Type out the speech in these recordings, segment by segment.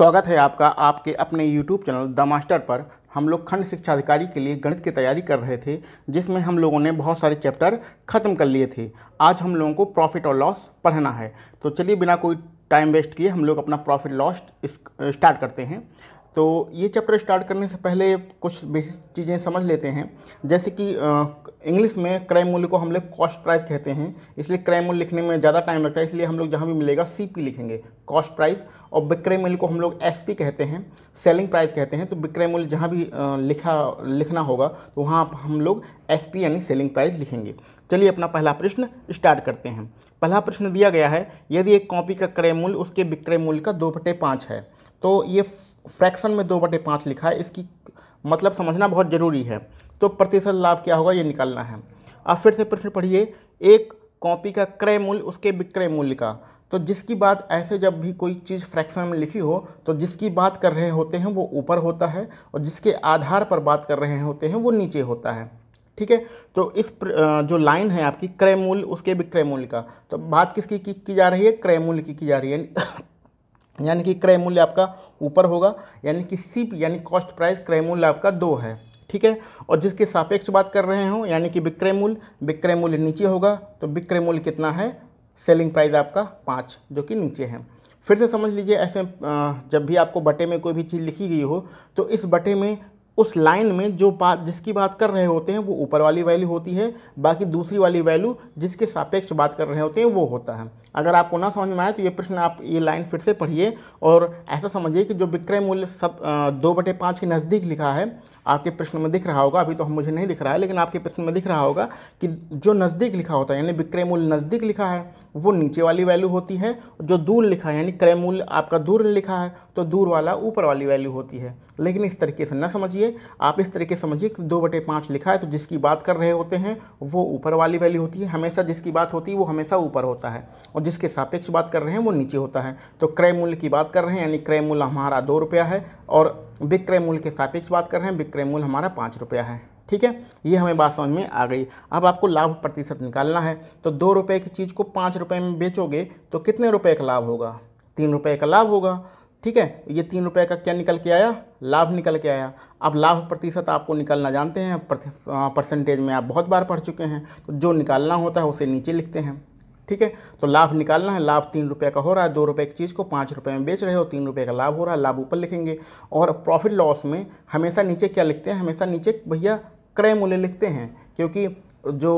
स्वागत है आपका आपके अपने YouTube चैनल द मास्टर पर हम लोग खंड शिक्षा अधिकारी के लिए गणित की तैयारी कर रहे थे जिसमें हम लोगों ने बहुत सारे चैप्टर ख़त्म कर लिए थे आज हम लोगों को प्रॉफिट और लॉस पढ़ना है तो चलिए बिना कोई टाइम वेस्ट किए हम लोग अपना प्रॉफिट लॉस स्टार्ट करते हैं तो ये चैप्टर स्टार्ट करने से पहले कुछ बेसिक चीज़ें समझ लेते हैं जैसे कि इंग्लिश में क्रय मूल्य को हम लोग कॉस्ट प्राइस कहते हैं इसलिए क्रय मूल्य लिखने में ज़्यादा टाइम लगता है इसलिए हम लोग जहाँ भी मिलेगा सी पी लिखेंगे कॉस्ट प्राइस और विक्रय मूल्य को हम लोग एस पी कहते हैं सेलिंग प्राइस कहते हैं तो विक्रय मूल्य जहाँ भी लिखा लिखना होगा तो वहाँ हम लोग एस पी यानी सेलिंग प्राइस लिखेंगे चलिए अपना पहला प्रश्न स्टार्ट करते हैं पहला प्रश्न दिया गया है यदि एक कॉपी का क्रय मूल्य उसके विक्रय मूल्य का दो बटे पाँच है तो ये फ्रैक्शन में दो बटे पाँच लिखा है इसकी मतलब समझना बहुत ज़रूरी है तो प्रतिशत लाभ क्या होगा ये निकालना है अब फिर से प्रश्न पढ़िए एक कॉपी का क्रय मूल्य उसके विक्रय मूल्य का तो जिसकी बात ऐसे जब भी कोई चीज़ फ्रैक्शन में लिखी हो तो जिसकी बात कर रहे होते हैं वो ऊपर होता है और जिसके आधार पर बात कर रहे होते हैं वो नीचे होता है ठीक है तो इस जो लाइन है आपकी क्रय मूल्य उसके विक्रय मूल्य का तो बात किसकी की, की जा रही है क्रय मूल्य की की जा रही है यानी कि क्रय मूल्य आपका ऊपर होगा यानी कि सीप यानी कॉस्ट प्राइस क्रय मूल्य आपका दो है ठीक है और जिसके सापेक्ष बात कर रहे हो यानी कि विक्रय मूल्य विक्रय मूल्य नीचे होगा तो विक्रय मूल्य कितना है सेलिंग प्राइस आपका पाँच जो कि नीचे है फिर से समझ लीजिए ऐसे जब भी आपको बटे में कोई भी चीज़ लिखी गई हो तो इस बटे में उस लाइन में जो बात जिसकी बात कर रहे होते हैं वो ऊपर वाली वैल्यू होती है बाकी दूसरी वाली वैल्यू जिसके सापेक्ष बात कर रहे होते हैं वो होता है अगर आपको ना समझ में आए तो ये प्रश्न आप ये लाइन फिर से पढ़िए और ऐसा समझिए कि जो विक्रय मूल्य सब दो बटे पाँच के नज़दीक लिखा है आपके प्रश्न में दिख रहा होगा अभी तो हम मुझे नहीं दिख रहा है लेकिन आपके प्रश्न में दिख रहा होगा कि जो नज़दीक लिखा होता है यानी विक्रय मूल्य नज़दीक लिखा है वो नीचे वाली वैल्यू होती है जो दूर लिखा है यानी क्रय मूल्य आपका दूर लिखा है तो दूर वाला ऊपर वाली वैल्यू होती है लेकिन इस तरीके से न समझिए आप इस तरीके समझिए कि दो बटे पाँच लिखा है तो जिसकी बात कर रहे होते हैं वो ऊपर वाली वैल्यू होती है हमेशा जिसकी बात होती है वो हमेशा ऊपर होता है और जिसके सापेक्ष बात कर रहे हैं वो नीचे होता है तो क्रय मूल्य की बात कर रहे हैं यानी क्रय मूल्य हमारा दो रुपया है और विक्रय मूल्य के सापेक्ष बात कर रहे हैं विक्रय मूल्य हमारा पाँच रुपया है ठीक है ये हमें बात समझ में आ गई अब आपको लाभ प्रतिशत निकालना है तो दो रुपये की चीज़ को पाँच रुपये में बेचोगे तो कितने रुपये का लाभ होगा तीन रुपये का लाभ होगा ठीक है ये तीन रुपये का क्या निकल के आया लाभ निकल के आया अब लाभ प्रतिशत आपको निकालना जानते हैं परसेंटेज में आप बहुत बार पढ़ चुके हैं तो जो निकालना होता है उसे नीचे लिखते हैं ठीक है तो लाभ निकालना है लाभ तीन रुपये का हो रहा है दो रुपये की चीज़ को पाँच रुपये में बेच रहे हो तीन रुपये का लाभ हो रहा है लाभ ऊपर लिखेंगे और प्रॉफिट लॉस में हमेशा नीचे क्या लिखते हैं हमेशा नीचे भैया क्रय मूल्य लिखते हैं क्योंकि जो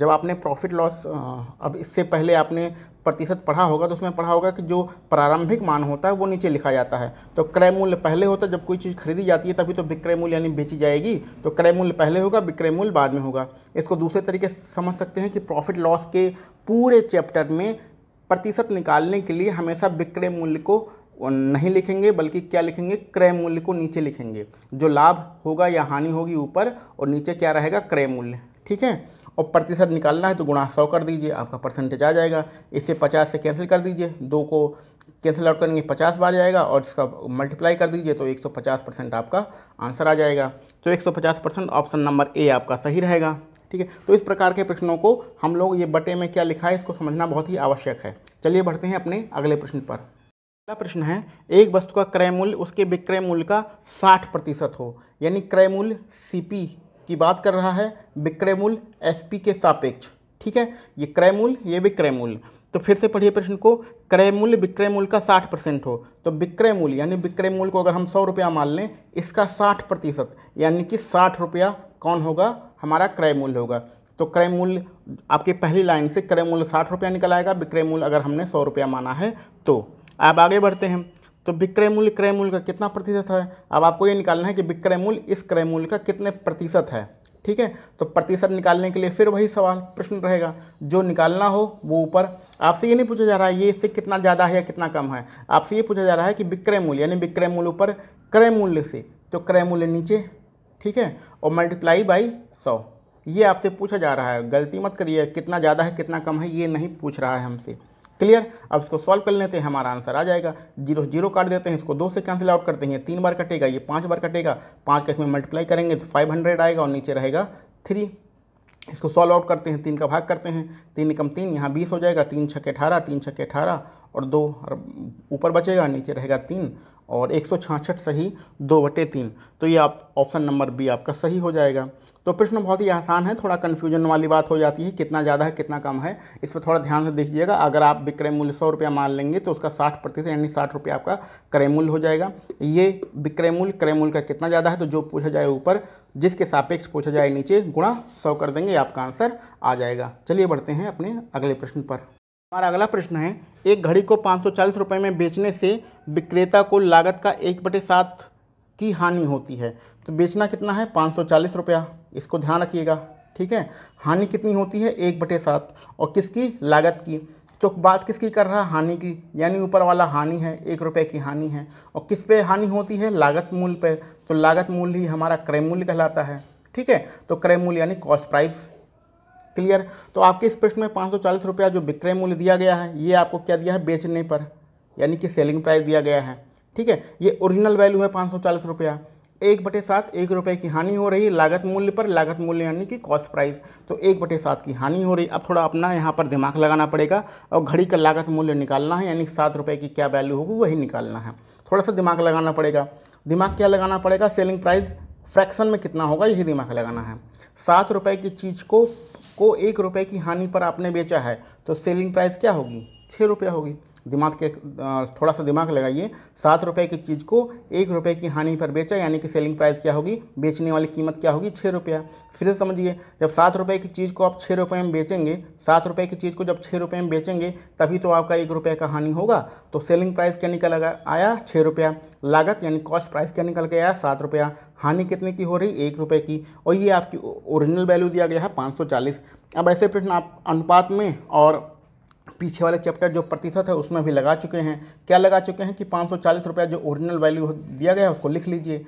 जब आपने प्रॉफिट लॉस अब इससे पहले आपने प्रतिशत पढ़ा होगा तो उसमें पढ़ा होगा कि जो प्रारंभिक मान होता है वो नीचे लिखा जाता है तो क्रय मूल्य पहले होता है जब कोई चीज़ खरीदी जाती है तभी तो विक्रय मूल्य यानी बेची जाएगी तो क्रय मूल्य पहले होगा विक्रय मूल्य बाद में होगा इसको दूसरे तरीके से समझ सकते हैं कि प्रॉफिट लॉस के पूरे चैप्टर में प्रतिशत निकालने के लिए हमेशा विक्रय मूल्य को नहीं लिखेंगे बल्कि क्या लिखेंगे क्रय मूल्य को नीचे लिखेंगे जो लाभ होगा या हानि होगी ऊपर और नीचे क्या रहेगा क्रय मूल्य ठीक है और प्रतिशत निकालना है तो गुणा सौ कर दीजिए आपका परसेंटेज आ जाएगा इससे पचास से कैंसिल कर दीजिए दो को कैंसिल आउट करेंगे पचास बार जाएगा और इसका मल्टीप्लाई कर दीजिए तो एक सौ पचास परसेंट आपका आंसर आ जाएगा तो एक सौ पचास परसेंट ऑप्शन नंबर ए आपका सही रहेगा ठीक है तो इस प्रकार के प्रश्नों को हम लोग ये बटे में क्या लिखा है इसको समझना बहुत ही आवश्यक है चलिए बढ़ते हैं अपने अगले प्रश्न पर अगला प्रश्न है एक वस्तु का क्रय मूल्य उसके विक्रय मूल्य का साठ प्रतिशत हो यानी क्रय मूल्य सी की बात कर रहा है विक्रय मूल्य एस के सापेक्ष ठीक है ये क्रय मूल्य ये विक्रय मूल्य तो फिर से पढ़िए प्रश्न को क्रय मूल्य विक्रय मूल्य का साठ परसेंट हो तो विक्रय मूल्य यानी विक्रय मूल्य को अगर हम सौ रुपया मान लें इसका साठ प्रतिशत यानी कि साठ रुपया कौन होगा हमारा क्रय मूल्य होगा तो क्रय मूल्य आपके पहली लाइन से क्रय मूल्य साठ रुपया निकल आएगा विक्रय मूल्य अगर हमने सौ रुपया माना है तो आप आगे बढ़ते हैं तो विक्रय मूल्य क्रय मूल्य का कितना प्रतिशत है अब आपको ये निकालना है कि विक्रय मूल्य इस क्रय मूल्य का कितने प्रतिशत है ठीक है तो प्रतिशत निकालने के लिए फिर वही सवाल प्रश्न रहेगा जो निकालना हो वो ऊपर आपसे ये नहीं पूछा जा रहा है ये इससे कितना ज़्यादा है या कितना कम है आपसे ये पूछा जा रहा है कि विक्रय मूल्य यानी विक्रय मूल्य ऊपर क्रय मूल्य से तो क्रय मूल्य नीचे ठीक है और मल्टीप्लाई बाई सौ ये आपसे पूछा जा रहा है गलती मत करिए कितना ज़्यादा है कितना कम है ये नहीं पूछ रहा है हमसे क्लियर अब इसको सॉल्व कर लेते हैं हमारा आंसर आ जाएगा जीरो जीरो काट देते हैं इसको दो से कैंसिल आउट करते हैं ये तीन बार कटेगा ये पाँच बार कटेगा पाँच का इसमें मल्टीप्लाई करेंगे तो फाइव हंड्रेड आएगा और नीचे रहेगा थ्री इसको सॉल्व आउट करते हैं तीन का भाग करते हैं तीन कम तीन यहाँ बीस हो जाएगा तीन छके अठारह तीन छके अठारह और दो ऊपर बचेगा नीचे रहेगा तीन और एक सही दो बटे तीन तो ये आप ऑप्शन नंबर बी आपका सही हो जाएगा तो प्रश्न बहुत ही आसान है थोड़ा कन्फ्यूजन वाली बात हो जाती है कितना ज़्यादा है कितना कम है इस पर थोड़ा ध्यान से देखिएगा अगर आप विक्रय मूल्य सौ रुपया मान लेंगे तो उसका साठ प्रतिशत यानी साठ रुपया आपका क्रय मूल्य हो जाएगा ये विक्रय मूल्य क्रय मूल्य का कितना ज़्यादा है तो जो पूछा जाए ऊपर जिसके सापेक्ष पूछा जाए नीचे गुणा सौ कर देंगे आपका आंसर आ जाएगा चलिए बढ़ते हैं अपने अगले प्रश्न पर हमारा अगला प्रश्न है एक घड़ी को पाँच रुपये में बेचने से विक्रेता को लागत का एक बटे सात की हानि होती है तो बेचना कितना है पाँच रुपया इसको ध्यान रखिएगा ठीक है हानि कितनी होती है एक बटे सात और किसकी लागत की तो बात किसकी कर रहा है हानि की यानी ऊपर वाला हानि है एक रुपये की हानि है और किस पे हानि होती है लागत मूल्य पर तो लागत मूल्य ही हमारा क्रय मूल्य कहलाता है ठीक है तो क्रय मूल्य यानी कॉस्ट प्राइस क्लियर तो आपके इस प्रश्न में पाँच सौ चालीस रुपया जो विक्रय मूल्य दिया गया है ये आपको क्या दिया है बेचने पर यानी कि सेलिंग प्राइस दिया गया है ठीक है ये ओरिजिनल वैल्यू है पाँच सौ चालीस रुपया एक बटे सात एक रुपये की हानि हो रही है लागत मूल्य पर लागत मूल्य यानी कि कॉस्ट प्राइस तो एक बटे सात की हानि हो रही अब थोड़ा अपना यहाँ पर दिमाग लगाना पड़ेगा और घड़ी का लागत मूल्य निकालना है यानी सात रुपये की क्या वैल्यू होगी वही निकालना है थोड़ा सा दिमाग लगाना पड़ेगा दिमाग क्या लगाना पड़ेगा सेलिंग प्राइस फ्रैक्शन में कितना होगा यही दिमाग लगाना है सात रुपये की चीज़ को को एक रुपये की हानि पर आपने बेचा है तो सेलिंग प्राइस क्या होगी छः रुपया होगी दिमाग के थोड़ा सा दिमाग लगाइए सात रुपये की चीज़ को एक रुपये की हानि पर बेचा यानी कि सेलिंग प्राइस क्या होगी बेचने वाली कीमत क्या होगी छः रुपया फिर समझिए जब सात रुपये की चीज़ को आप छः रुपये में बेचेंगे सात रुपये की चीज़ को जब छः रुपये में बेचेंगे तभी तो आपका एक रुपये का हानि होगा तो सेलिंग प्राइस क्या निकल आया छः रुपया लागत यानी कॉस्ट प्राइस क्या निकल के आया सात रुपया हानि कितने की हो रही एक रुपये की और ये आपकी ओरिजिनल वैल्यू दिया गया है पाँच सौ चालीस अब ऐसे प्रश्न आप अनुपात में और पीछे वाले चैप्टर जो प्रतिशत है उसमें भी लगा चुके हैं क्या लगा चुके हैं कि पाँच रुपया जो ओरिजिनल वैल्यू दिया गया है उसको लिख लीजिए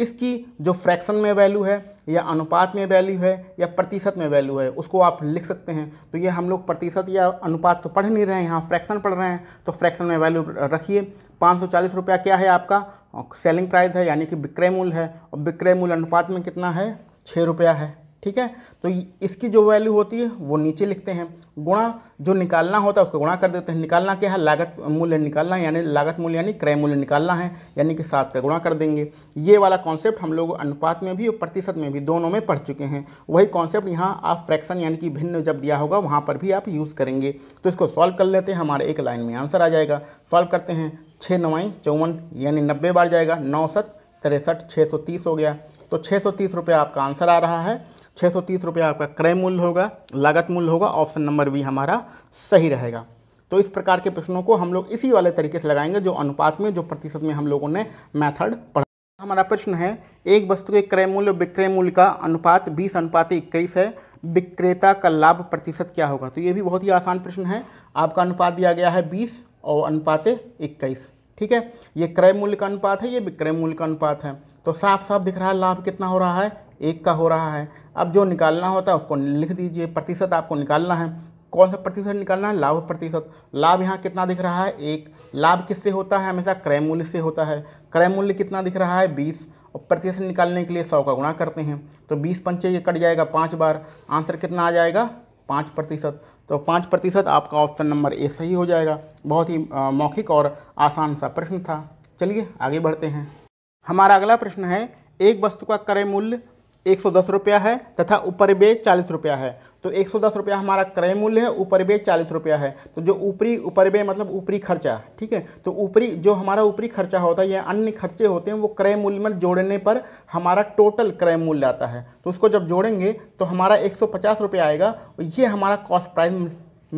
इसकी जो फ्रैक्शन में वैल्यू है या अनुपात में वैल्यू है या प्रतिशत में वैल्यू है उसको आप लिख सकते हैं तो ये हम लोग प्रतिशत या अनुपात तो पढ़ नहीं रहे हैं यहाँ फ्रैक्शन पढ़ रहे हैं तो फ्रैक्शन में वैल्यू रखिए पाँच सौ चालीस रुपया क्या है आपका सेलिंग प्राइस है यानी कि विक्रय मूल्य है और विक्रय मूल्य अनुपात में कितना है छः रुपया है ठीक है तो इसकी जो वैल्यू होती है वो नीचे लिखते हैं गुणा जो निकालना होता है उसको गुणा कर देते हैं निकालना क्या है लागत मूल्य निकालना यानी लागत मूल्य यानी क्रय मूल्य निकालना है यानी कि सात का गुणा कर देंगे ये वाला कॉन्सेप्ट हम लोग अनुपात में भी और प्रतिशत में भी दोनों में पढ़ चुके हैं वही कॉन्सेप्ट यहाँ आप फ्रैक्शन यानी कि भिन्न जब दिया होगा वहाँ पर भी आप यूज़ करेंगे तो इसको सॉल्व कर लेते हैं हमारे एक लाइन में आंसर आ जाएगा सॉल्व करते हैं छः नवाई चौवन यानी नब्बे बार जाएगा नौ सत तिरसठ छः सौ तीस हो गया तो छः सौ तीस रुपये आपका आंसर आ रहा है छः सौ तीस रुपया आपका क्रय मूल्य होगा लागत मूल्य होगा ऑप्शन नंबर बी हमारा सही रहेगा तो इस प्रकार के प्रश्नों को हम लोग इसी वाले तरीके से लगाएंगे जो अनुपात में जो प्रतिशत में हम लोगों ने मैथड पढ़ा हमारा प्रश्न है एक वस्तु के क्रय मूल्य विक्रय मूल्य का अनुपात बीस अनुपात इक्कीस है विक्रेता का लाभ प्रतिशत क्या होगा तो ये भी बहुत ही आसान प्रश्न है आपका अनुपात दिया गया है बीस और अनुपात इक्कीस ठीक है ये क्रय मूल्य का अनुपात है ये विक्रय मूल्य का अनुपात है तो साफ साफ दिख रहा है लाभ कितना हो रहा है एक का हो रहा है अब जो निकालना होता है उसको लिख दीजिए प्रतिशत आपको निकालना है कौन सा प्रतिशत निकालना है लाभ प्रतिशत लाभ यहाँ कितना दिख रहा है एक लाभ किससे होता है हमेशा क्रय मूल्य से होता है क्रय मूल्य कितना दिख रहा है बीस और प्रतिशत निकालने के लिए सौ का गुणा करते हैं तो बीस पंचे ये कट जाएगा पाँच बार आंसर कितना आ जाएगा पाँच प्रतिशत तो पाँच प्रतिशत आपका ऑप्शन नंबर ए सही हो जाएगा बहुत ही मौखिक और आसान सा प्रश्न था चलिए आगे बढ़ते हैं हमारा अगला प्रश्न है एक वस्तु का क्रय मूल्य एक सौ दस रुपया है तथा ऊपर बे चालीस रुपया है तो एक सौ दस रुपया हमारा क्रय मूल्य है ऊपर बे चालीस रुपया है तो जो ऊपरी ऊपर बे मतलब ऊपरी खर्चा ठीक है तो ऊपरी जो हमारा ऊपरी खर्चा होता है या अन्य खर्चे होते हैं वो क्रय मूल्य में जोड़ने पर हमारा टोटल क्रय मूल्य आता है तो उसको जब जोड़ेंगे तो हमारा एक सौ पचास रुपया आएगा और ये हमारा कॉस्ट प्राइस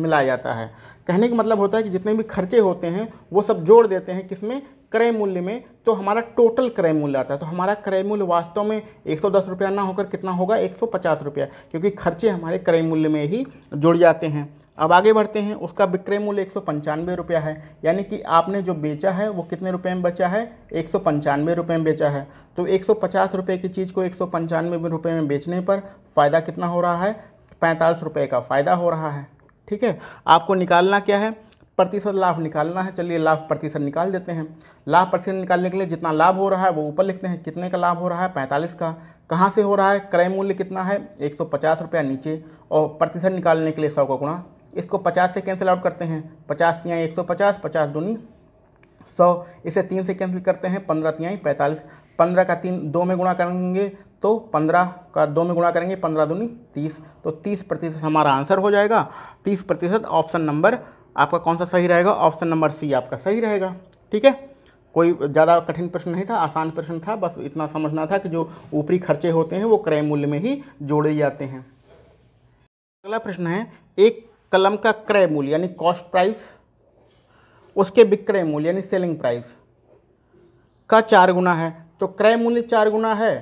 मिलाया जाता है कहने का मतलब होता है कि जितने भी खर्चे होते हैं वो सब जोड़ देते हैं किसमें क्रय मूल्य में तो हमारा टोटल क्रय मूल्य आता है तो हमारा क्रय मूल्य वास्तव में एक सौ दस रुपया ना होकर कितना होगा एक सौ पचास रुपया क्योंकि खर्चे हमारे क्रय मूल्य में ही जुड़ जाते हैं अब आगे बढ़ते हैं उसका विक्रय मूल्य एक सौ पंचानवे रुपया है यानी कि आपने जो बेचा है वो कितने रुपये में बचा है एक सौ पंचानवे रुपये में बेचा है तो एक सौ पचास रुपये की चीज़ को एक सौ पंचानवे रुपये में बेचने पर फ़ायदा कितना हो रहा है पैंतालीस रुपये का फ़ायदा हो रहा है ठीक है आपको निकालना क्या है प्रतिशत लाभ निकालना है चलिए लाभ प्रतिशत निकाल देते हैं लाभ प्रतिशत निकालने के लिए जितना लाभ हो रहा है वो ऊपर लिखते हैं कितने का लाभ हो रहा है पैंतालीस का कहाँ से हो रहा है क्रय मूल्य कितना है एक सौ पचास रुपया नीचे और प्रतिशत निकालने के लिए सौ का गुणा इसको पचास से कैंसिल आउट करते हैं पचास तिहाई एक सौ पचास पचास दूनी सौ इसे तीन से कैंसिल करते हैं पंद्रह तिहाई पैंतालीस पंद्रह का तीन दो में गुणा करेंगे तो पंद्रह का दो में गुणा करेंगे पंद्रह दूनी तीस तो तीस प्रतिशत हमारा आंसर हो जाएगा तीस प्रतिशत ऑप्शन नंबर आपका कौन सा सही रहेगा ऑप्शन नंबर सी आपका सही रहेगा ठीक है कोई ज़्यादा कठिन प्रश्न नहीं था आसान प्रश्न था बस इतना समझना था कि जो ऊपरी खर्चे होते हैं वो क्रय मूल्य में ही जोड़े जाते हैं अगला प्रश्न है एक कलम का क्रय मूल्य यानी कॉस्ट प्राइस उसके विक्रय मूल्य यानी सेलिंग प्राइस का चार गुना है तो क्रय मूल्य चार गुना है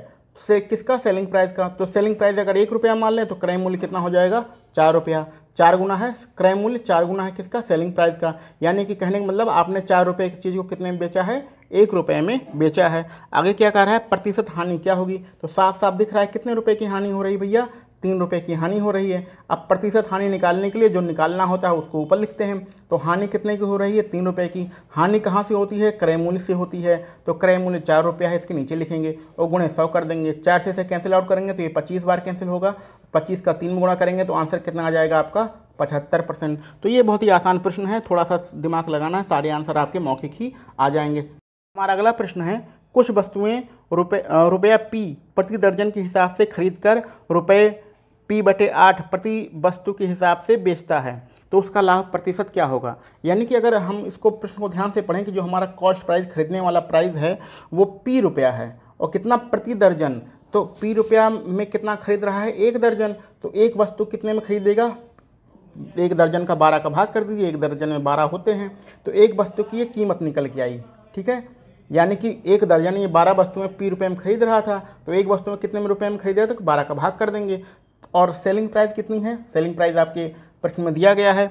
से किसका सेलिंग प्राइस का तो सेलिंग प्राइस अगर एक रुपया मान लें तो क्रय मूल्य कितना हो जाएगा चार रुपया चार गुना है क्रय मूल्य चार गुना है किसका सेलिंग प्राइस का यानी कि कहने का मतलब आपने चार रुपये की चीज़ को कितने में बेचा है एक रुपये में बेचा है आगे क्या कह रहा है प्रतिशत हानि क्या होगी तो साफ साफ दिख रहा है कितने रुपये की हानि हो रही भैया तीन रुपये की हानि हो रही है अब प्रतिशत हानि निकालने के लिए जो निकालना होता है उसको ऊपर लिखते हैं तो हानि कितने की हो रही है तीन रुपये की हानि कहाँ से होती है क्रय मूल्य से होती है तो क्रय मूल्य चार रुपया है इसके नीचे लिखेंगे और गुणे सौ कर देंगे चार से इसे कैंसिल आउट करेंगे तो ये पच्चीस बार कैंसिल होगा पच्चीस का तीन गुणा करेंगे तो आंसर कितना आ जाएगा आपका पचहत्तर परसेंट तो ये बहुत ही आसान प्रश्न है थोड़ा सा दिमाग लगाना है सारे आंसर आपके मौखिक ही आ जाएंगे हमारा अगला प्रश्न है कुछ वस्तुएं रुपये रुपया पी प्रति दर्जन के हिसाब से खरीद कर रुपये पी बटे आठ प्रति वस्तु के हिसाब से बेचता है तो उसका लाभ प्रतिशत क्या होगा यानी कि अगर हम इसको प्रश्न को ध्यान से पढ़ें कि जो हमारा कॉस्ट प्राइस खरीदने वाला प्राइस है वो पी रुपया है और कितना प्रति दर्जन तो पी रुपया में कितना खरीद रहा है एक दर्जन तो एक वस्तु कितने में खरीदेगा एक दर्जन का बारह का भाग कर दीजिए एक दर्जन में बारह होते हैं तो एक वस्तु की ये कीमत निकल के आई ठीक है यानी कि एक दर्जन ये बारह वस्तुएं पी रुपये में खरीद रहा था तो एक वस्तु में कितने में रुपये में खरीदेगा तो बारह का भाग कर देंगे और सेलिंग प्राइस कितनी है सेलिंग प्राइस आपके प्रश्न में दिया गया है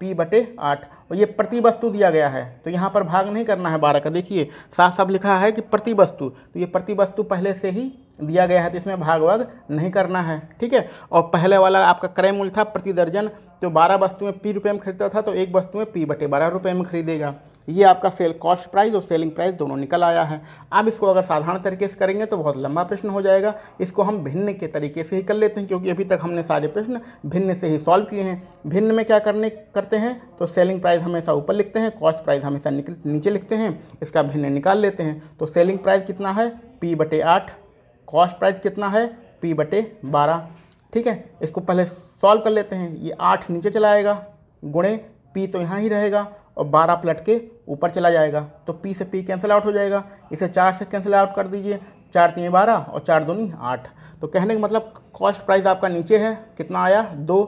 पी बटे आठ और ये प्रति वस्तु दिया गया है तो यहाँ पर भाग नहीं करना है बारह का देखिए साफ साफ लिखा है कि प्रति वस्तु तो ये प्रति वस्तु पहले से ही दिया गया है तो इसमें भाग वाग नहीं करना है ठीक है और पहले वाला आपका क्रय मूल्य था प्रति दर्जन तो बारह वस्तु में पी रुपये में खरीदता था तो एक वस्तु में पी बटे बारह रुपये में खरीदेगा ये आपका सेल कॉस्ट प्राइस और सेलिंग प्राइस दोनों निकल आया है अब इसको अगर साधारण तरीके से करेंगे तो बहुत लंबा प्रश्न हो जाएगा इसको हम भिन्न के तरीके से ही कर लेते हैं क्योंकि अभी तक हमने सारे प्रश्न भिन्न से ही सॉल्व किए हैं भिन्न में क्या करने करते हैं तो सेलिंग प्राइस हमेशा ऊपर लिखते हैं कॉस्ट प्राइस हमेशा नीचे लिखते हैं इसका भिन्न निकाल लेते हैं तो सेलिंग प्राइस कितना है पी बटे आठ कॉस्ट प्राइस कितना है पी बटे बारह ठीक है इसको पहले सॉल्व कर लेते हैं ये आठ नीचे चलाएगा गुणे पी तो यहाँ ही रहेगा और बारह प्लट के ऊपर चला जाएगा तो पी से पी कैंसिल आउट हो जाएगा इसे चार से कैंसिल आउट कर दीजिए चार तीन बारह और चार दोनी आठ तो कहने का मतलब कॉस्ट प्राइस आपका नीचे है कितना आया दो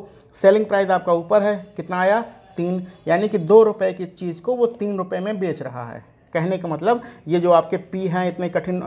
सेलिंग प्राइस आपका ऊपर है कितना आया तीन यानी कि दो रुपये की चीज़ को वो तीन रुपये में बेच रहा है कहने का मतलब ये जो आपके पी हैं इतने कठिन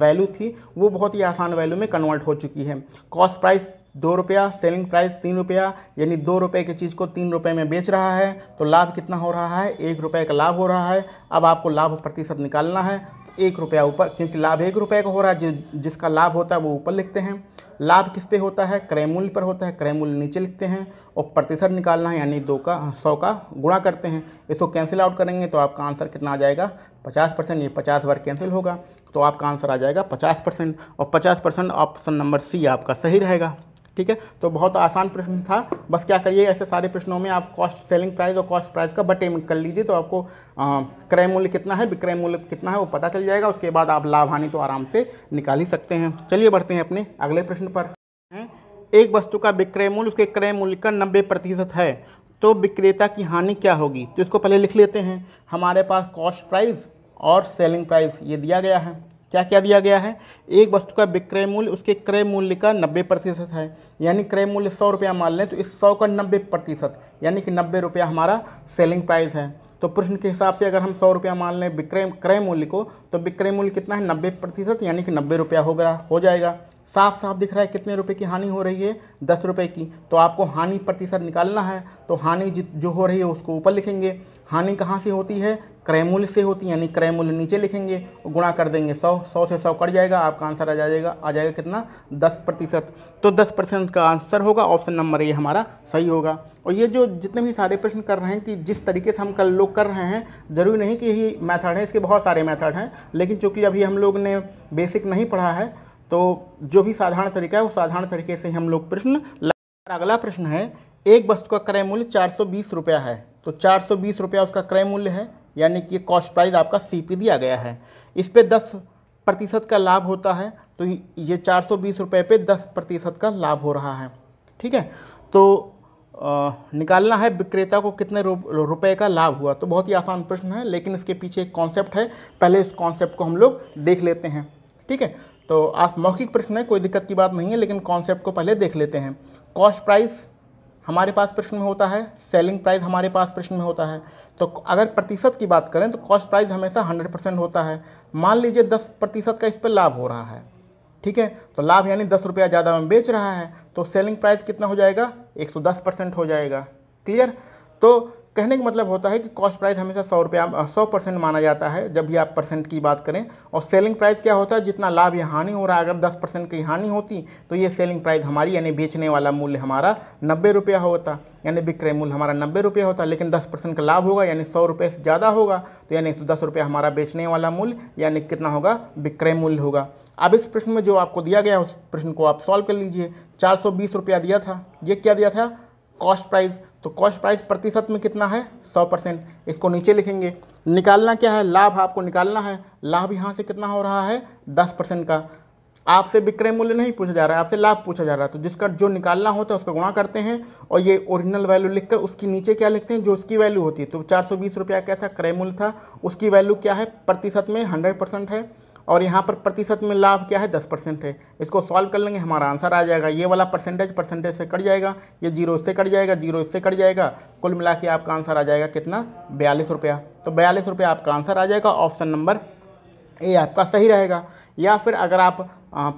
वैल्यू थी वो बहुत ही आसान वैल्यू में कन्वर्ट हो चुकी है कॉस्ट प्राइस दो रुपया सेलिंग प्राइस तीन रुपया यानी दो रुपये की चीज़ को तीन रुपये में बेच रहा है तो लाभ कितना हो रहा है एक रुपये का लाभ हो रहा है अब आपको लाभ प्रतिशत निकालना है तो एक रुपया ऊपर क्योंकि लाभ एक रुपये का हो रहा है जिस जिसका लाभ होता है वो ऊपर लिखते हैं लाभ किस पे होता है क्रय मूल्य पर होता है क्रय मूल्य नीचे लिखते हैं और प्रतिशत निकालना है यानी दो का सौ का गुणा करते हैं इसको कैंसिल आउट करेंगे तो आपका आंसर कितना आ जाएगा पचास परसेंट ये पचास बार कैंसिल होगा तो आपका आंसर आ जाएगा पचास परसेंट और पचास परसेंट ऑप्शन नंबर सी आपका सही रहेगा ठीक है तो बहुत आसान प्रश्न था बस क्या करिए ऐसे सारे प्रश्नों में आप कॉस्ट सेलिंग प्राइस और कॉस्ट प्राइस का बटे कर लीजिए तो आपको क्रय मूल्य कितना है विक्रय मूल्य कितना है वो पता चल जाएगा उसके बाद आप लाभ हानि तो आराम से निकाल ही सकते हैं चलिए बढ़ते हैं अपने अगले प्रश्न पर एक वस्तु का विक्रय मूल्य उसके क्रय मूल्य का नब्बे प्रतिशत है तो विक्रेता की हानि क्या होगी तो इसको पहले लिख लेते हैं हमारे पास कॉस्ट प्राइस और सेलिंग प्राइस ये दिया गया है क्या क्या दिया गया है एक वस्तु का विक्रय मूल्य उसके क्रय मूल्य का नब्बे प्रतिशत है यानी क्रय मूल्य सौ रुपया मान लें तो इस सौ का नब्बे प्रतिशत यानी कि नब्बे रुपया हमारा सेलिंग प्राइस है तो प्रश्न के हिसाब से अगर हम सौ रुपया मान लें विक्रय क्रय मूल्य को तो विक्रय मूल्य कितना है नब्बे प्रतिशत यानी कि नब्बे रुपया हो गया हो जाएगा साफ साफ दिख रहा है कितने रुपए की हानि हो रही है दस रुपए की तो आपको हानि प्रतिशत निकालना है तो हानि जो हो रही है उसको ऊपर लिखेंगे हानि कहाँ से होती है क्रय मूल्य से होती है यानी क्रय मूल्य नीचे लिखेंगे गुणा कर देंगे सौ सौ से सौ कट जाएगा आपका आंसर आ जाएगा आ जाएगा कितना दस प्रतिशत तो दस प्रतिशत का आंसर होगा ऑप्शन नंबर ये हमारा सही होगा और ये जो जितने भी सारे प्रश्न कर रहे हैं कि जिस तरीके से हम कल लोग कर रहे हैं ज़रूरी नहीं कि यही मैथड है इसके बहुत सारे मैथड हैं लेकिन चूँकि अभी हम लोग ने बेसिक नहीं पढ़ा है तो जो भी साधारण तरीका है वो साधारण तरीके से हम लोग प्रश्न अगला प्रश्न है एक वस्तु का क्रय मूल्य चार सौ बीस रुपया है तो चार सौ बीस रुपया उसका क्रय मूल्य है यानी कि कॉस्ट प्राइस आपका सी पी दिया गया है इस पर दस प्रतिशत का लाभ होता है तो ये चार सौ बीस रुपये पर दस प्रतिशत का लाभ हो रहा है ठीक है तो आ, निकालना है विक्रेता को कितने रुपए का लाभ हुआ तो बहुत ही आसान प्रश्न है लेकिन इसके पीछे एक कॉन्सेप्ट है पहले इस कॉन्सेप्ट को हम लोग देख लेते हैं ठीक है तो आप मौखिक प्रश्न है कोई दिक्कत की बात नहीं है लेकिन कॉन्सेप्ट को पहले देख लेते हैं कॉस्ट प्राइस हमारे पास प्रश्न में होता है सेलिंग प्राइस हमारे पास प्रश्न में होता है तो अगर प्रतिशत की बात करें तो कॉस्ट प्राइस हमेशा 100 परसेंट होता है मान लीजिए 10 प्रतिशत का इस पर लाभ हो रहा है ठीक है तो लाभ यानी दस रुपया ज़्यादा में बेच रहा है तो सेलिंग प्राइस कितना हो जाएगा एक परसेंट हो जाएगा क्लियर तो कहने का मतलब होता है कि कॉस्ट प्राइस हमेशा सौ रुपया सौ परसेंट माना जाता है जब भी आप परसेंट की बात करें और सेलिंग प्राइस क्या होता है जितना लाभ या हानि हो रहा है अगर दस परसेंट की हानि होती तो ये सेलिंग प्राइस हमारी यानी बेचने वाला मूल्य हमारा नब्बे रुपया होता यानी विक्रय मूल्य हमारा नब्बे रुपया होता लेकिन दस परसेंट का लाभ होगा यानी सौ रुपये से ज़्यादा होगा तो यानी तो दस रुपया हमारा बेचने वाला मूल्य यानी कितना होगा विक्रय मूल्य होगा अब इस प्रश्न में जो आपको दिया गया उस प्रश्न को आप सॉल्व कर लीजिए चार सौ बीस रुपया दिया था ये क्या दिया था कॉस्ट प्राइस तो कॉस्ट प्राइस प्रतिशत में कितना है सौ परसेंट इसको नीचे लिखेंगे निकालना क्या है लाभ आपको निकालना है लाभ यहाँ से कितना हो रहा है दस परसेंट का आपसे विक्रय मूल्य नहीं पूछा जा रहा है आपसे लाभ पूछा जा रहा है तो जिसका जो निकालना होता है उसका गुणा करते हैं और ये ओरिजिनल वैल्यू लिखकर उसके नीचे क्या लिखते हैं जो उसकी वैल्यू होती है तो चार सौ बीस रुपया क्या था क्रय मूल्य था उसकी वैल्यू क्या है प्रतिशत में हंड्रेड परसेंट है और यहाँ पर प्रतिशत में लाभ क्या है दस परसेंट है इसको सॉल्व कर लेंगे हमारा आंसर आ जाएगा ये वाला परसेंटेज परसेंटेज से कट जाएगा ये जीरो इससे कट जाएगा जीरो इससे कट जाएगा कुल मिला के आपका आंसर आ जाएगा कितना बयालीस रुपया तो बयालीस रुपया आपका आंसर आ जाएगा ऑप्शन नंबर ए आपका सही रहेगा या फिर अगर आप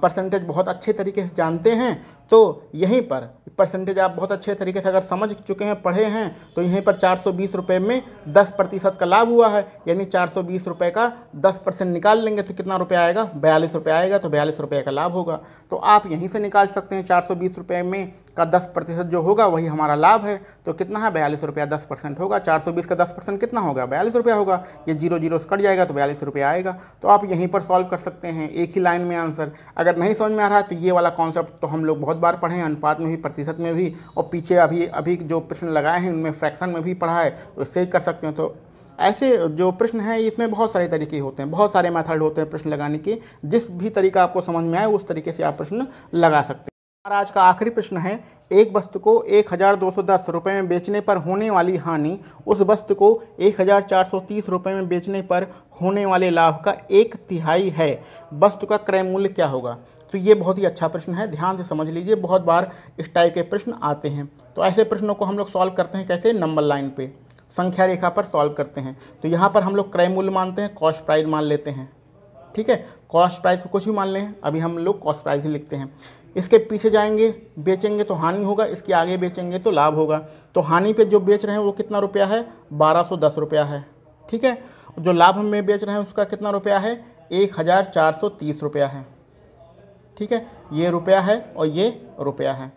परसेंटेज बहुत अच्छे तरीके से जानते हैं तो यहीं पर परसेंटेज आप बहुत अच्छे तरीके से अगर समझ चुके हैं पढ़े हैं तो यहीं पर चार सौ बीस रुपये में दस प्रतिशत का लाभ हुआ है यानी चार सौ बीस रुपये का दस परसेंट निकाल लेंगे तो कितना रुपया आएगा बयालीस रुपये आएगा तो बयालीस रुपये का लाभ होगा तो आप यहीं से निकाल सकते हैं चार सौ बीस रुपये में का दस प्रतिशत जो होगा वही हमारा लाभ है तो कितना है बयालीस रुपया दस परसेंट होगा चार सौ बीस का दस परसेंट कितना होगा बयालीस रुपया होगा ये जीरो जीरो से कट जाएगा तो बयालीस रुपया आएगा तो आप यहीं पर सॉल्व कर सकते हैं एक ही लाइन में आंसर अगर नहीं समझ में आ रहा है तो ये वाला कॉन्सेप्ट तो हम लोग बहुत बार पढ़े अनुपात में भी प्रतिशत में भी और पीछे अभी अभी जो प्रश्न लगाए हैं उनमें फ्रैक्शन में भी पढ़ा है तो इससे ही कर सकते हैं तो ऐसे जो प्रश्न हैं इसमें बहुत सारे तरीके होते हैं बहुत सारे मेथड होते हैं प्रश्न लगाने के जिस भी तरीका आपको समझ में आए उस तरीके से आप प्रश्न लगा सकते हैं हमारा आज का आखिरी प्रश्न है एक वस्तु को एक हज़ार दो सौ दस रुपये में बेचने पर होने वाली हानि उस वस्तु को एक हज़ार चार सौ तीस रुपये में बेचने पर होने वाले लाभ का एक तिहाई है वस्तु का क्रय मूल्य क्या होगा तो ये बहुत ही अच्छा प्रश्न है ध्यान से समझ लीजिए बहुत बार इस टाइप के प्रश्न आते हैं तो ऐसे प्रश्नों को हम लोग सॉल्व करते हैं कैसे नंबर लाइन पे संख्या रेखा पर सॉल्व करते हैं तो यहाँ पर हम लोग क्रय मूल्य मानते हैं कॉस्ट प्राइस मान लेते हैं ठीक है कॉस्ट प्राइस को कुछ भी मान लें अभी हम लोग कॉस्ट प्राइस ही लिखते हैं इसके पीछे जाएंगे बेचेंगे तो हानि होगा इसके आगे बेचेंगे तो लाभ होगा तो हानि पे जो बेच रहे हैं वो कितना रुपया है बारह सौ दस रुपया है ठीक है जो लाभ हमें बेच रहे हैं उसका कितना रुपया है एक हज़ार चार सौ तीस रुपया है ठीक है ये रुपया है और ये रुपया है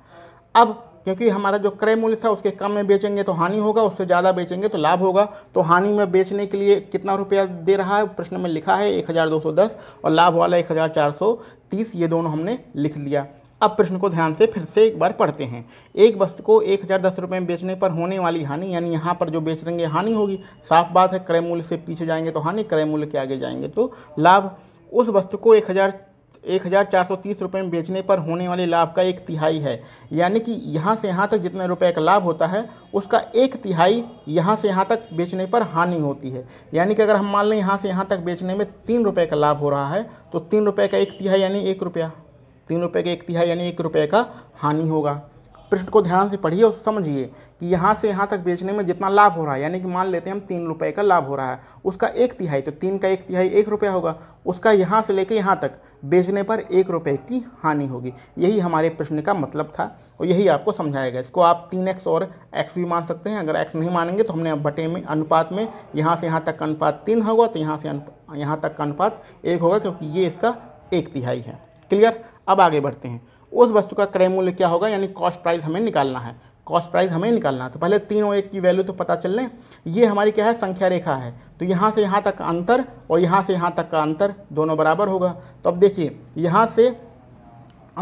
अब क्योंकि हमारा जो क्रय मूल्य था उसके कम में बेचेंगे तो हानि होगा उससे ज़्यादा बेचेंगे तो लाभ होगा तो हानि में बेचने के लिए कितना रुपया दे रहा है प्रश्न में लिखा है 1210 और लाभ वाला 1430 ये दोनों हमने लिख लिया अब प्रश्न को ध्यान से फिर से एक बार पढ़ते हैं एक वस्तु को एक हज़ार दस रुपये में बेचने पर होने वाली हानि यानी यहाँ पर जो बेच देंगे हानि होगी साफ बात है क्रय मूल्य से पीछे जाएंगे तो हानि क्रय मूल्य के आगे जाएंगे तो लाभ उस वस्तु को एक हज़ार एक हज़ार चार सौ तीस रुपये में बेचने पर होने वाले लाभ का एक तिहाई है यानी कि यहाँ से यहाँ तक जितने रुपए का लाभ होता है उसका एक तिहाई यहाँ से यहाँ तक बेचने पर हानि होती है यानी कि अगर हम मान लें यहाँ से यहाँ तक बेचने में तीन रुपये का लाभ हो रहा है तो तीन रुपये का एक तिहाई यानी एक रुपया तीन रुपये का एक तिहाई यानी एक रुपये का हानि होगा प्रश्न को ध्यान से पढ़िए और समझिए कि यहाँ से यहाँ तक बेचने में जितना लाभ हो रहा है यानी कि मान लेते हैं हम तीन रुपये का लाभ हो रहा है उसका एक तिहाई तो तीन का एक तिहाई एक रुपया होगा उसका यहाँ से लेकर यहाँ तक बेचने पर एक रुपये की हानि होगी यही हमारे प्रश्न का मतलब था और यही आपको समझाया गया इसको आप तीन एक्स और एक्स भी मान सकते हैं अगर एक्स नहीं मानेंगे तो हमने बटे में अनुपात में यहाँ से यहाँ तक अनुपात तीन होगा तो यहाँ से यहाँ तक का अनुपात एक होगा क्योंकि ये इसका एक तिहाई है क्लियर अब आगे बढ़ते हैं उस वस्तु का क्रय मूल्य क्या होगा यानी कॉस्ट प्राइस हमें निकालना है कॉस्ट प्राइस हमें निकालना है तो पहले तीन और एक की वैल्यू तो पता चल लें ये हमारी क्या है संख्या रेखा है तो यहाँ से यहाँ तक अंतर और यहाँ से यहाँ तक का अंतर दोनों बराबर होगा तो अब देखिए यहाँ से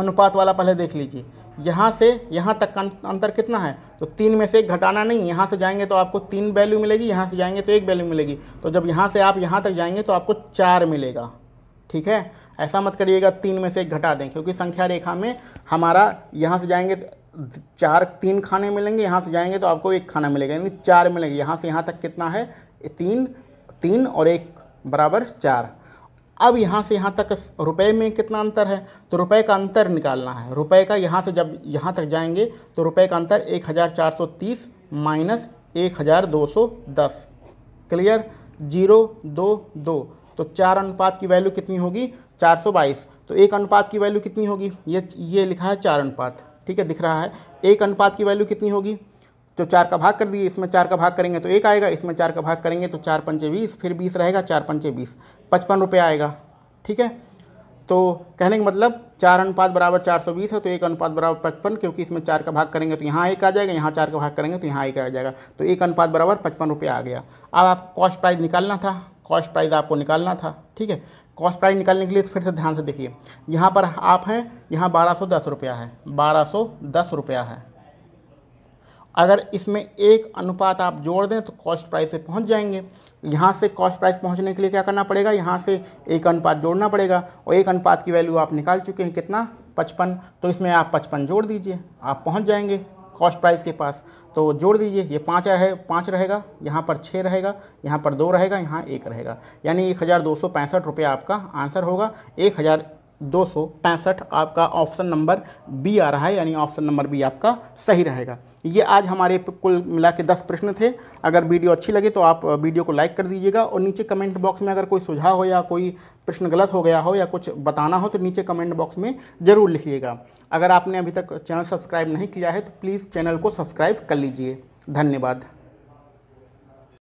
अनुपात वाला पहले देख लीजिए यहाँ से यहाँ तक का अंतर कितना है तो तीन में से घटाना नहीं यहाँ से जाएंगे तो आपको तीन वैल्यू मिलेगी यहाँ से जाएंगे तो एक वैल्यू मिलेगी तो जब यहाँ से आप यहाँ तक जाएंगे तो आपको चार मिलेगा ठीक है ऐसा मत करिएगा तीन में से एक घटा दें क्योंकि संख्या रेखा में हमारा यहाँ से जाएंगे चार तीन खाने मिलेंगे यहाँ से जाएंगे तो आपको एक खाना मिलेगा यानी चार मिलेंगे यहाँ से यहाँ तक कितना है तीन तीन और एक बराबर चार अब यहाँ से यहाँ तक रुपए में कितना अंतर है तो रुपए का अंतर निकालना है रुपए का यहाँ से जब यहाँ तक जाएंगे तो रुपए का अंतर 1430 माइनस 1210 क्लियर जीरो दो दो तो चार अनुपात की वैल्यू कितनी होगी 422 तो एक अनुपात की वैल्यू कितनी होगी ये ये लिखा है चार अनुपात ठीक है दिख रहा है एक अनुपात की वैल्यू कितनी होगी तो चार का भाग कर दिए इसमें चार का भाग करेंगे तो एक आएगा इसमें चार का भाग करेंगे तो चार पंचे बीस फिर बीस रहेगा चार पंचे बीस पचपन रुपये आएगा ठीक है तो कहने का मतलब चार अनुपात बराबर चार सौ बीस है तो एक अनुपात बराबर पचपन क्योंकि इसमें चार का भाग करेंगे तो यहाँ एक आ जाएगा यहाँ चार का भाग करेंगे तो यहाँ एक आ जाएगा तो एक अनुपात बराबर पचपन रुपये आ गया अब आप कॉस्ट प्राइस निकालना था कॉस्ट प्राइस आपको निकालना था ठीक है कॉस्ट प्राइस निकालने के लिए तो फिर से ध्यान से देखिए यहाँ पर आप हैं यहाँ बारह सौ दस रुपया है बारह सौ दस रुपया है अगर इसमें एक अनुपात आप जोड़ दें तो कॉस्ट प्राइस पे पहुँच जाएंगे यहाँ से कॉस्ट प्राइस पहुँचने के लिए क्या करना पड़ेगा यहाँ से एक अनुपात जोड़ना पड़ेगा और एक अनुपात की वैल्यू आप निकाल चुके हैं कितना पचपन तो इसमें आप पचपन जोड़ दीजिए आप पहुँच जाएंगे कॉस्ट प्राइस के पास तो जोड़ दीजिए ये पाँच रहे पाँच रहेगा यहाँ पर छः रहेगा यहाँ पर दो रहेगा यहाँ एक रहेगा यानी एक हज़ार दो सौ पैंसठ रुपये आपका आंसर होगा एक हज़ार दो सौ पैंसठ आपका ऑप्शन नंबर बी आ रहा है यानी ऑप्शन नंबर बी आपका सही रहेगा ये आज हमारे कुल मिला के दस प्रश्न थे अगर वीडियो अच्छी लगे तो आप वीडियो को लाइक कर दीजिएगा और नीचे कमेंट बॉक्स में अगर कोई सुझाव हो या कोई प्रश्न गलत हो गया हो या कुछ बताना हो तो नीचे कमेंट बॉक्स में ज़रूर लिखिएगा अगर आपने अभी तक चैनल सब्सक्राइब नहीं किया है तो प्लीज़ चैनल को सब्सक्राइब कर लीजिए धन्यवाद